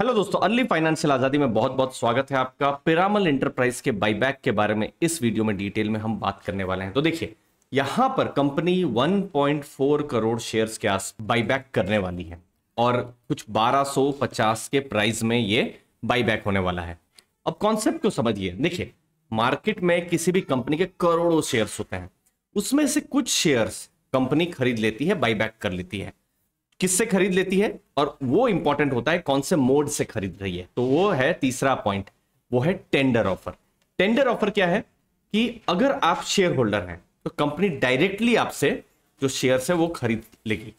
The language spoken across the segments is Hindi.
हेलो दोस्तों अर्ली फाइनेंशियल आज़ादी में बहुत बहुत स्वागत है आपका पिरामल इंटरप्राइज के बाईबैक के बारे में इस वीडियो में डिटेल में हम बात करने वाले हैं तो देखिए यहाँ पर कंपनी 1.4 करोड़ शेयर्स के आस बाईबैक करने वाली है और कुछ 1250 के प्राइस में ये बाईबैक होने वाला है अब कॉन्सेप्ट को समझिए देखिए मार्केट में किसी भी कंपनी के करोड़ों शेयर्स होते हैं उसमें से कुछ शेयर्स कंपनी खरीद लेती है बाईबैक कर लेती है किससे खरीद लेती है और वो इंपॉर्टेंट होता है कौन से मोड से खरीद रही है तो वो है तीसरा पॉइंट वो है टेंडर ऑफर टेंडर ऑफर क्या है कि अगर आप शेयर होल्डर हैं तो कंपनी डायरेक्टली आपसे जो शेयर है वो खरीद लेगी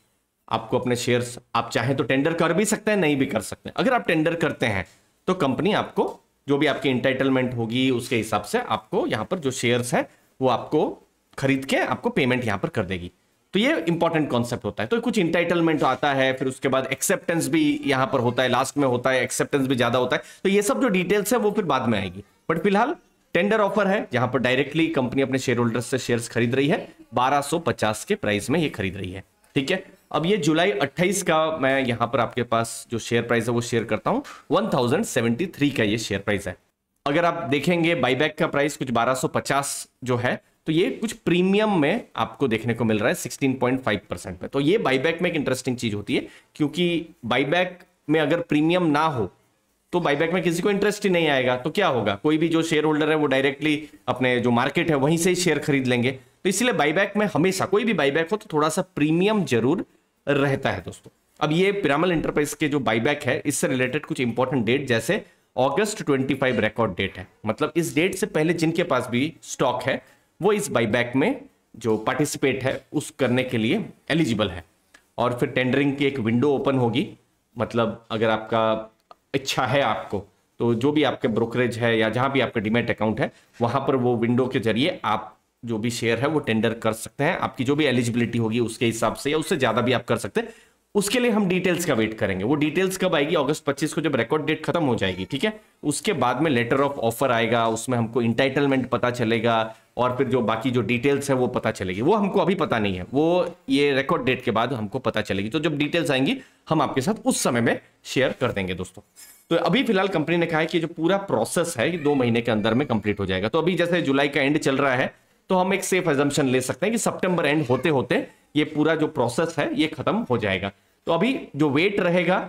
आपको अपने शेयर्स आप चाहें तो टेंडर कर भी सकते हैं नहीं भी कर सकते अगर आप टेंडर करते हैं तो कंपनी आपको जो भी आपकी इंटाइटलमेंट होगी उसके हिसाब से आपको यहां पर जो शेयर्स है वो आपको खरीद के आपको पेमेंट यहां पर कर देगी तो ये इंपॉर्टेंट कॉन्सेप्ट होता है तो कुछ इंटाइटलमेंट आता है फिर उसके बाद एक्सेप्टेंस भी यहां पर होता है लास्ट में होता है एक्सेप्टेंस भी ज्यादा होता है तो ये सब जो डिटेल्स है वो फिर बाद में आएगी बट फिलहाल टेंडर ऑफर है जहां पर डायरेक्टली कंपनी अपने शेयर होल्डर्स से शेयर्स खरीद रही है 1250 के प्राइस में ये खरीद रही है ठीक है अब ये जुलाई 28 का मैं यहां पर आपके पास जो शेयर प्राइस है वो शेयर करता हूं 1073 का ये शेयर प्राइस है अगर आप देखेंगे बाईबैक का प्राइस कुछ 1250 जो है तो ये कुछ प्रीमियम में आपको देखने को मिल रहा है 16.5 परसेंट में तो ये बाईबैक में एक इंटरेस्टिंग चीज होती है क्योंकि बाईबैक में अगर प्रीमियम ना हो तो बाईबैक में किसी को इंटरेस्ट ही नहीं आएगा तो क्या होगा कोई भी जो शेयर होल्डर है वो डायरेक्टली अपने जो मार्केट है वहीं से ही शेयर खरीद लेंगे तो इसलिए बाईबैक में हमेशा कोई भी बाईबैक हो तो थोड़ा सा प्रीमियम जरूर रहता है दोस्तों अब ये पिरामल इंटरप्राइज के जो बाईबैक है इससे रिलेटेड कुछ इंपॉर्टेंट डेट जैसे ऑगस्ट 25 रिकॉर्ड डेट है मतलब इस डेट से पहले जिनके पास भी स्टॉक है वो इस बाईबैक में जो पार्टिसिपेट है उस करने के लिए एलिजिबल है और फिर टेंडरिंग की एक विंडो ओपन होगी मतलब अगर आपका इच्छा है आपको तो जो भी आपके ब्रोकरेज है या जहाँ भी आपका डिमेट अकाउंट है वहाँ पर वो विंडो के जरिए आप जो भी शेयर है वो टेंडर कर सकते हैं आपकी जो भी एलिजिबिलिटी होगी उसके हिसाब से या उससे ज़्यादा भी आप कर सकते हैं उसके लिए हम डिटेल्स का वेट करेंगे वो डिटेल्स कब आएगी अगस्त 25 को जब रिकॉर्ड डेट खत्म हो जाएगी ठीक है उसके बाद में लेटर ऑफ ऑफर आएगा उसमें हमको इंटाइटलमेंट पता चलेगा और फिर जो बाकी जो डिटेल्स है वो पता चलेगी वो हमको अभी पता नहीं है वो ये रिकॉर्ड डेट के बाद हमको पता चलेगी तो जब डिटेल्स आएंगी हम आपके साथ उस समय में शेयर कर देंगे दोस्तों तो अभी फिलहाल कंपनी ने कहा है कि जो पूरा प्रोसेस है दो महीने के अंदर में कंप्लीट हो जाएगा तो अभी जैसे जुलाई का एंड चल रहा है तो हम एक सेफ एजम्पन ले सकते हैं कि सप्टेम्बर एंड होते होते ये पूरा जो प्रोसेस है ये खत्म हो जाएगा तो अभी जो वेट रहेगा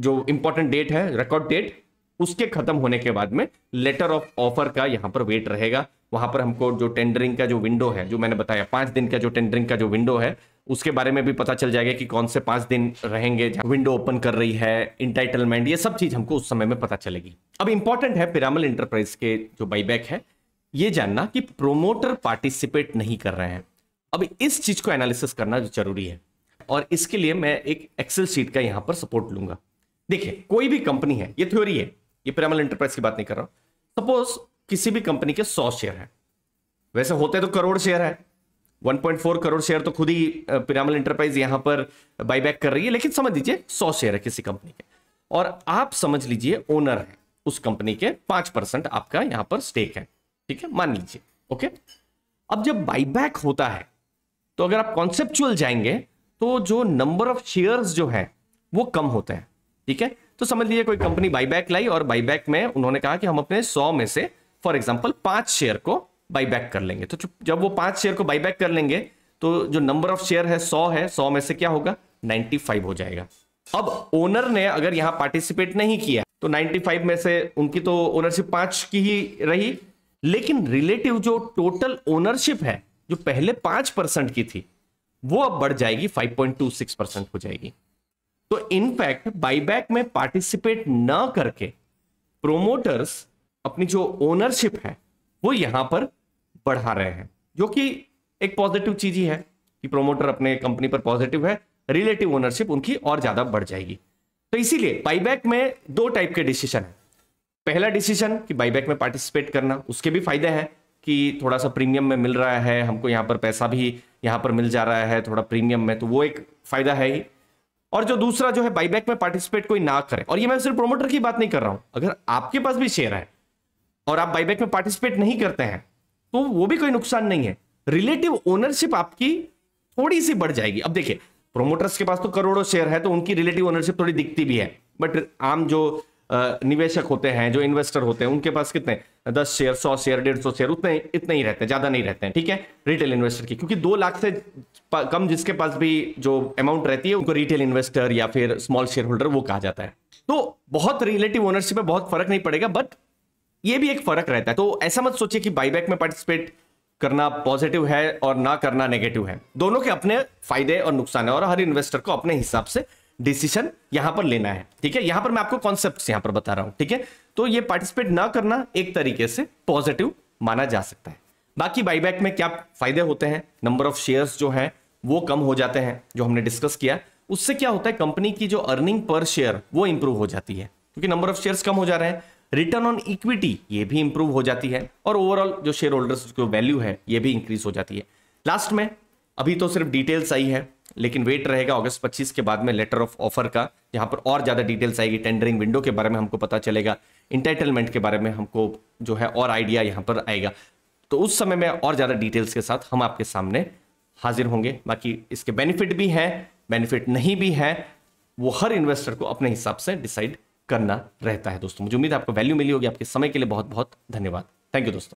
जो इंपॉर्टेंट डेट है रिकॉर्ड डेट उसके खत्म होने के बाद में लेटर ऑफ ऑफर का यहां पर वेट रहेगा वहाँ पर हमको जो टेंडरिंग का जो विंडो है जो मैंने बताया पाँच दिन का जो टेंडरिंग का जो विंडो है उसके बारे में भी पता चल जाएगा कि कौन से पाँच दिन रहेंगे विंडो ओपन कर रही है इंटाइटलमेंट ये सब चीज़ हमको उस समय में पता चलेगी अब इंपॉर्टेंट है पिरामल इंटरप्राइज के जो बाईबैक है ये जानना कि प्रोमोटर पार्टिसिपेट नहीं कर रहे हैं अब इस चीज़ को एनालिसिस करना जरूरी है और इसके लिए मैं एक एक्सेल शीट का यहाँ पर सपोर्ट लूंगा देखिए कोई भी कंपनी है ये थ्योरी है ये पिरामल इंटरप्राइज की बात नहीं कर रहा हूँ सपोज किसी भी कंपनी के सौ शेयर हैं वैसे होते तो करोड़ शेयर है 1.4 करोड़ शेयर तो खुद ही पिरामल इंटरप्राइज यहां पर बाईबैक कर रही है लेकिन समझ लीजिए सौ शेयर है किसी कंपनी के और आप समझ लीजिए ओनर है उस कंपनी के 5 परसेंट आपका यहां पर स्टेक है ठीक है मान लीजिए ओके अब जब बाईबैक होता है तो अगर आप कॉन्सेप्चुअल जाएंगे तो जो नंबर ऑफ शेयर जो है वो कम होते हैं ठीक है तो समझ लीजिए कोई कंपनी बाईबैक लाई और बाईबैक में उन्होंने कहा कि हम अपने सौ में से फॉर एग्जाम्पल पांच शेयर को बाई बैक कर लेंगे तो जब वो पांच शेयर को बाईबैक कर लेंगे तो जो नंबर ऑफ शेयर है सौ है सौ में से क्या होगा फाइव हो जाएगा अब ओनर ने अगर यहां पार्टिसिपेट नहीं किया तो 95 में से उनकी तो ओनरशिप पांच की ही रही लेकिन रिलेटिव जो टोटल ओनरशिप है जो पहले पांच परसेंट की थी वो अब बढ़ जाएगी 5.26 परसेंट हो जाएगी तो इनफैक्ट बाईबैक में पार्टिसिपेट ना करके प्रोमोटर्स अपनी जो ओनरशिप है वो यहां पर बढ़ा रहे हैं जो कि एक पॉजिटिव चीज ही है कि प्रोमोटर अपने कंपनी पर पॉजिटिव है रिलेटिव ओनरशिप उनकी और ज़्यादा बढ़ जाएगी तो इसीलिए बाईबैक में दो टाइप के डिसीजन है पहला डिसीजन कि बाईबैक में पार्टिसिपेट करना उसके भी फायदे हैं कि थोड़ा सा प्रीमियम में मिल रहा है हमको यहाँ पर पैसा भी यहाँ पर मिल जा रहा है थोड़ा प्रीमियम में तो वो एक फायदा है ही और जो दूसरा जो है बाईबैक में पार्टिसिपेट कोई ना करे और ये मैं सिर्फ प्रोमोटर की बात नहीं कर रहा हूं अगर आपके पास भी शेयर है और आप बाईबैक में पार्टिसिपेट नहीं करते हैं तो वो भी कोई नुकसान नहीं है रिलेटिव ओनरशिप आपकी थोड़ी सी बढ़ जाएगी अब देखिए प्रोमोटर्स के पास तो करोड़ों शेयर है तो उनकी रिलेटिव ओनरशिप थोड़ी दिखती भी है बट आम जो निवेशक होते हैं जो इन्वेस्टर होते हैं उनके पास कितने दस शेयर सौ शेयर डेढ़ सौ शेयर उतने इतने ही रहते हैं ज्यादा नहीं रहते हैं ठीक है रिटेल इन्वेस्टर की क्योंकि दो लाख से कम जिसके पास भी जो अमाउंट रहती है उनको रिटेल इन्वेस्टर या फिर स्मॉल शेयर होल्डर वो कहा जाता है तो बहुत रिलेटिव ओनरशिप में बहुत फर्क नहीं पड़ेगा बट ये भी एक फर्क रहता है तो ऐसा मत सोचिए कि बाईबैक में पार्टिसिपेट करना पॉजिटिव है और ना करना नेगेटिव है दोनों के अपने फायदे और नुकसान है और हर इन्वेस्टर को अपने हिसाब से डिसीजन यहां पर लेना है ठीक है यहां पर मैं आपको कॉन्सेप्ट यहां पर बता रहा हूं ठीक है तो ये पार्टिसिपेट ना करना एक तरीके से पॉजिटिव माना जा सकता है बाकी बाईबैक में क्या फायदे होते हैं नंबर ऑफ शेयर्स जो है वो कम हो जाते हैं जो हमने डिस्कस किया उससे क्या होता है कंपनी की जो अर्निंग पर शेयर वो इंप्रूव हो जाती है क्योंकि नंबर ऑफ शेयर्स कम हो जा रहे हैं रिटर्न ऑन इक्विटी ये भी इंप्रूव हो जाती है और ओवरऑल जो शेयर होल्डर्स की वैल्यू है ये भी इंक्रीज हो जाती है लास्ट में अभी तो सिर्फ डिटेल्स आई है लेकिन वेट रहेगा अगस्त 25 के बाद में लेटर ऑफ ऑफर का यहाँ पर और ज़्यादा डिटेल्स आएगी टेंडरिंग विंडो के बारे में हमको पता चलेगा इंटाइटलमेंट के बारे में हमको जो है और आइडिया यहाँ पर आएगा तो उस समय में और ज़्यादा डिटेल्स के साथ हम आपके सामने हाजिर होंगे बाकी इसके बेनिफिट भी हैं बेनिफिट नहीं भी हैं वो हर इन्वेस्टर को अपने हिसाब से डिसाइड करना रहता है दोस्तों मुझे उम्मीद है आपको वैल्यू मिली होगी आपके समय के लिए बहुत बहुत धन्यवाद थैंक यू दोस्तों